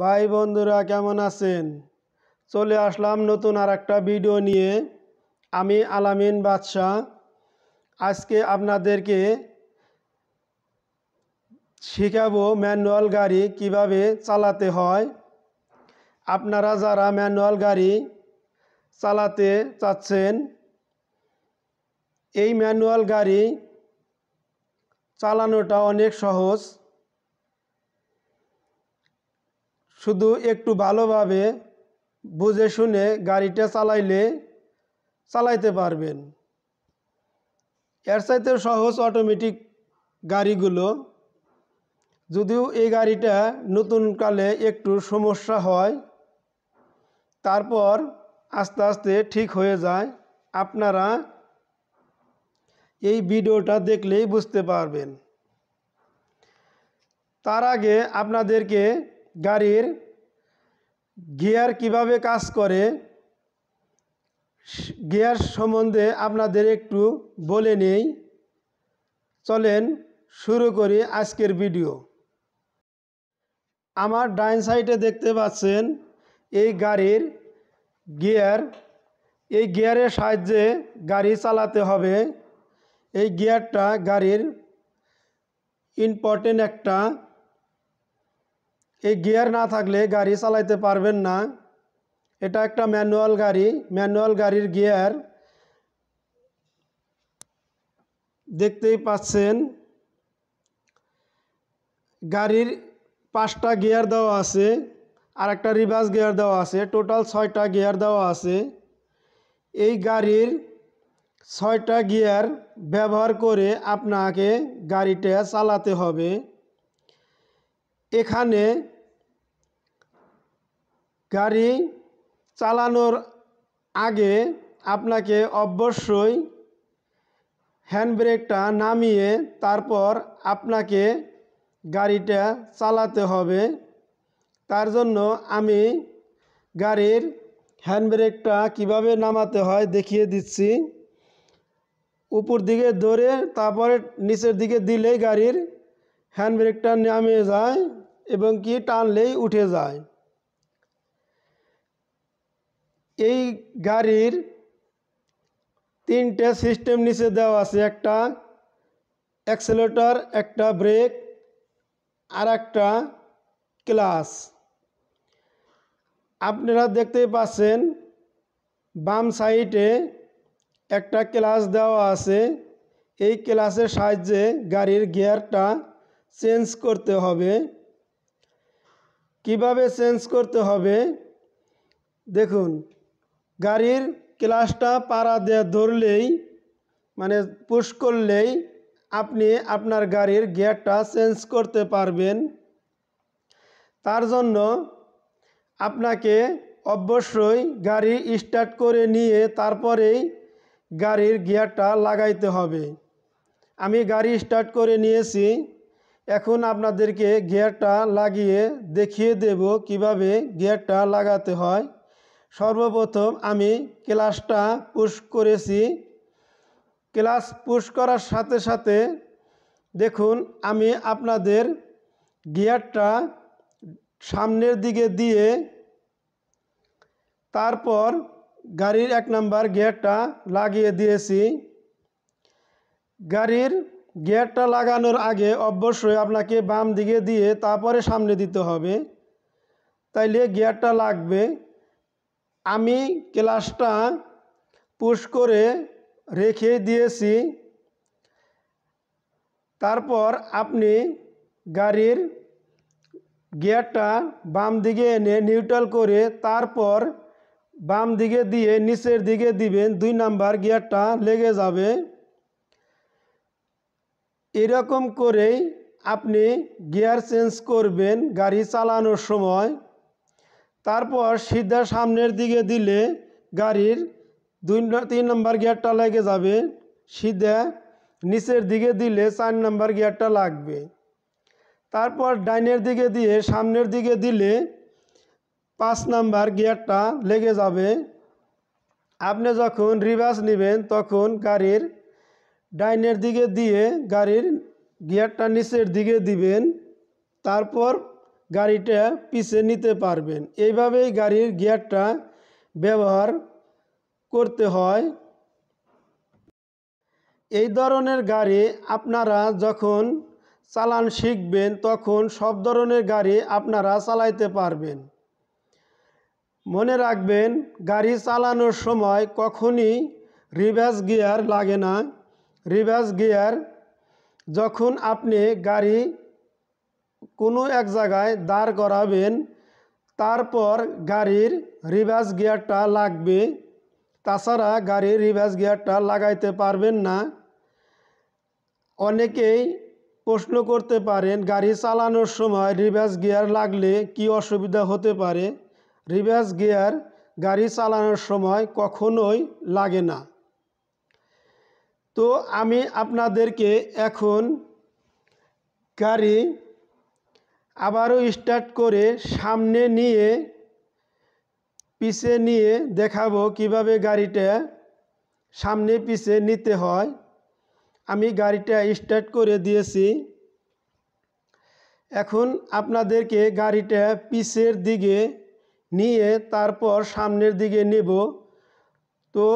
ভাই বন্ধুরা কেমন আছেন চলে আসলাম নতুন আর একটা ভিডিও নিয়ে আমি আলামিন বাদশাহ আজকে আপনাদেরকে শিখাবো ম্যানুয়াল গাড়ি কিভাবে চালাতে হয় আপনারা যারা ম্যানুয়াল গাড়ি চালাতে চাচ্ছেন এই ম্যানুয়াল গাড়ি চালানোটা অনেক সহজ শুধু একটু ভালোভাবে বুঝে শুনে গাড়িটা চালাইলে চালাইতে পারবেন এর চাইতে সহজ অটোমেটিক গাড়িগুলো যদিও এই গাড়িটা নতুনকালে একটু সমস্যা হয় তারপর আস্তে আস্তে ঠিক হয়ে যায় আপনারা এই ভিডিওটা দেখলেই বুঝতে পারবেন তার আগে আপনাদেরকে গাড়ির গিয়ার কিভাবে কাজ করে গিয়ার সম্বন্ধে আপনাদের একটু বলে নেই চলেন শুরু করি আজকের ভিডিও আমার ডাইন সাইডে দেখতে পাচ্ছেন এই গাড়ির গিয়ার এই গিয়ারের সাহায্যে গাড়ি চালাতে হবে এই গিয়ারটা গাড়ির ইম্পর্টেন্ট একটা এই গিয়ার না থাকলে গাড়ি চালাইতে পারবেন না এটা একটা ম্যানুয়াল গাড়ি ম্যানুয়াল গাড়ির গিয়ার দেখতেই পাচ্ছেন গাড়ির পাঁচটা গিয়ার দেওয়া আছে আর একটা রিভার্স গিয়ার দেওয়া আছে টোটাল ছয়টা গিয়ার দেওয়া আছে এই গাড়ির ছয়টা গিয়ার ব্যবহার করে আপনাকে গাড়িটা চালাতে হবে এখানে গাড়ি চালানোর আগে আপনাকে অবশ্যই হ্যান্ডব্রেকটা নামিয়ে তারপর আপনাকে গাড়িটা চালাতে হবে তার জন্য আমি গাড়ির হ্যান্ডব্রেকটা কিভাবে নামাতে হয় দেখিয়ে দিচ্ছি উপর দিকে ধরে তারপরে নিচের দিকে দিলেই গাড়ির হ্যান্ডব্রেকটা নামিয়ে যায় এবং কি টানলেই উঠে যায় এই গাড়ির তিনটে সিস্টেম নিচে দেওয়া আছে একটা অ্যাক্সেলেটার একটা ব্রেক আর একটা ক্লাস আপনারা দেখতেই পাচ্ছেন বাম সাইডে একটা ক্লাস দেওয়া আছে এই ক্লাসের সাহায্যে গাড়ির গিয়ারটা চেঞ্জ করতে হবে কিভাবে চেঞ্জ করতে হবে দেখুন গাড়ির ক্লাসটা পাড়া দিয়ে ধরলেই মানে পুশ করলেই আপনি আপনার গাড়ির গিয়ারটা চেঞ্জ করতে পারবেন তার জন্য আপনাকে অবশ্যই গাড়ি স্টার্ট করে নিয়ে তারপরেই গাড়ির গিয়ারটা লাগাইতে হবে আমি গাড়ি স্টার্ট করে নিয়েছি এখন আপনাদেরকে গিয়ারটা লাগিয়ে দেখিয়ে দেব কিভাবে গিয়ারটা লাগাতে হয় সর্বপ্রথম আমি ক্লাসটা পুশ করেছি ক্লাস পুশ করার সাথে সাথে দেখুন আমি আপনাদের গিয়ারটা সামনের দিকে দিয়ে তারপর গাড়ির এক নাম্বার গিয়ারটা লাগিয়ে দিয়েছি গাড়ির গিয়ারটা লাগানোর আগে অবশ্যই আপনাকে বাম দিকে দিয়ে তারপরে সামনে দিতে হবে তাইলে গিয়ারটা লাগবে আমি ক্লাসটা পুশ করে রেখে দিয়েছি তারপর আপনি গাড়ির গিয়ারটা বাম দিকে এনে নিউট্রাল করে তারপর বাম দিকে দিয়ে নিচের দিকে দিবেন দুই নাম্বার গিয়ারটা লেগে যাবে এরকম করেই আপনি গিয়ার চেঞ্জ করবেন গাড়ি চালানোর সময় তারপর সিদ্ধার সামনের দিকে দিলে গাড়ির দুই তিন নম্বর গিয়ারটা লেগে যাবে সিদ্ধা নিচের দিকে দিলে চার নম্বর গিয়ারটা লাগবে তারপর ডাইনের দিকে দিয়ে সামনের দিকে দিলে পাঁচ নাম্বার গিয়ারটা লেগে যাবে আপনি যখন রিভার্স নেবেন তখন গাড়ির ডাইনের দিকে দিয়ে গাড়ির গিয়ারটা নিচের দিকে দিবেন তারপর গাড়িটা পিছিয়ে নিতে পারবেন এইভাবেই গাড়ির গিয়ারটা ব্যবহার করতে হয় এই ধরনের গাড়ি আপনারা যখন চালান শিখবেন তখন সব ধরনের গাড়ি আপনারা চালাইতে পারবেন মনে রাখবেন গাড়ি চালানোর সময় কখনই রিভার্স গিয়ার লাগে না রিভার্স গিয়ার যখন আপনি গাড়ি কোনো এক জায়গায় দাঁড় করাবেন তারপর গাড়ির রিভার্স গিয়ারটা লাগবে তাছাড়া গাড়ির রিভার্স গিয়ারটা লাগাইতে পারবেন না অনেকেই প্রশ্ন করতে পারেন গাড়ি চালানোর সময় রিভার্স গিয়ার লাগলে কি অসুবিধা হতে পারে রিভার্স গিয়ার গাড়ি চালানোর সময় কখনোই লাগে না তো আমি আপনাদেরকে এখন গাড়ি আবারও স্টার্ট করে সামনে নিয়ে পিছে নিয়ে দেখাবো কিভাবে গাড়িটা সামনে পিছে নিতে হয় আমি গাড়িটা স্টার্ট করে দিয়েছি এখন আপনাদেরকে গাড়িটা পিছের দিকে নিয়ে তারপর সামনের দিকে নেব তো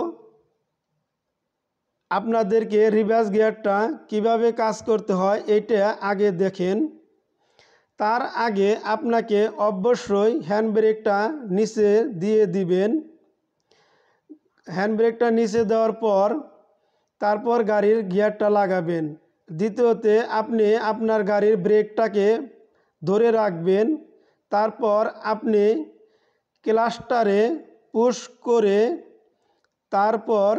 আপনাদেরকে রিভার্স গিয়ারটা কিভাবে কাজ করতে হয় এটা আগে দেখেন তার আগে আপনাকে অবশ্যই হ্যান্ড ব্রেকটা নিচে দিয়ে দিবেন হ্যান্ড ব্রেকটা নিচে দেওয়ার পর তারপর গাড়ির গিয়ারটা লাগাবেন দ্বিতীয়তে আপনি আপনার গাড়ির ব্রেকটাকে ধরে রাখবেন তারপর আপনি ক্লাস্টারে পুশ করে তারপর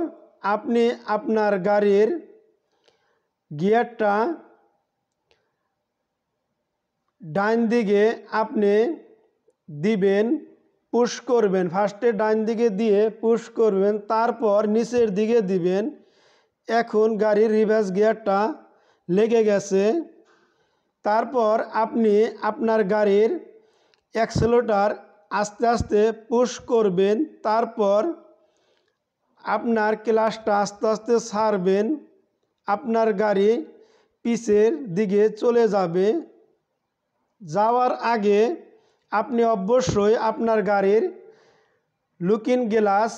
আপনি আপনার গাড়ির গিয়ারটা ডান দিকে আপনি দিবেন পুশ করবেন ফার্স্টে ডান দিকে দিয়ে পুশ করবেন তারপর নিচের দিকে দিবেন এখন গাড়ির রিভার্স গিয়ারটা লেগে গেছে তারপর আপনি আপনার গাড়ির অ্যাক্সেলোটার আস্তে আস্তে পুশ করবেন তারপর আপনার ক্লাসটা আস্তে আস্তে ছাড়বেন আপনার গাড়ি পিসের দিকে চলে যাবে যাওয়ার আগে আপনি অবশ্যই আপনার গাড়ির লুকিং গ্লাস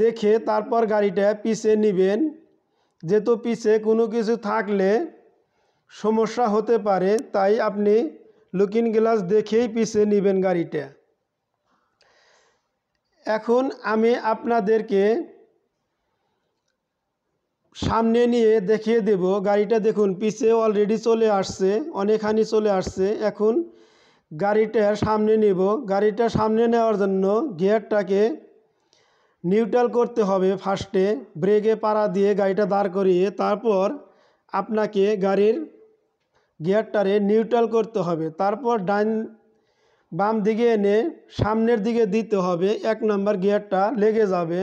দেখে তারপর গাড়িটা পিছে নেবেন যেহেতু পিছে কোনো কিছু থাকলে সমস্যা হতে পারে তাই আপনি লুকিং গ্লাস দেখেই পিছে নেবেন গাড়িটা এখন আমি আপনাদেরকে সামনে নিয়ে দেখিয়ে দেব গাড়িটা দেখুন পিছে অলরেডি চলে আসছে অনেকখানি চলে আসছে এখন গাড়িটা সামনে নেব গাড়িটা সামনে নেওয়ার জন্য গিয়ারটাকে নিউট্রাল করতে হবে ফার্স্টে ব্রেকে পাড়া দিয়ে গাড়িটা দাঁড় করিয়ে তারপর আপনাকে গাড়ির গিয়ারটারে নিউট্রাল করতে হবে তারপর ডান বাম দিকে এনে সামনের দিকে দিতে হবে এক নম্বর গিয়ারটা লেগে যাবে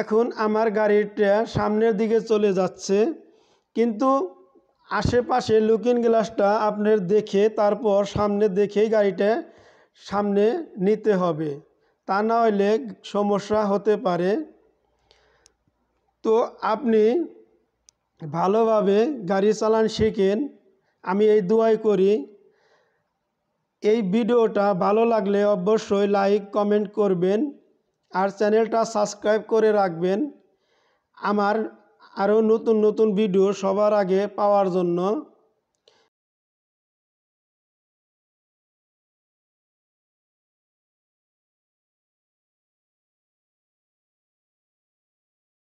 এখন আমার গাড়িটা সামনের দিকে চলে যাচ্ছে কিন্তু আশেপাশে লুকিং গ্লাসটা আপনার দেখে তারপর সামনে দেখেই গাড়িটা সামনে নিতে হবে তা না হলে সমস্যা হতে পারে তো আপনি ভালোভাবে গাড়ি চালান শিখেন আমি এই দোয়াই করি এই ভিডিওটা ভালো লাগলে অবশ্যই লাইক কমেন্ট করবেন আর চ্যানেলটা সাবস্ক্রাইব করে রাখবেন আমার আরও নতুন নতুন ভিডিও সবার আগে পাওয়ার জন্য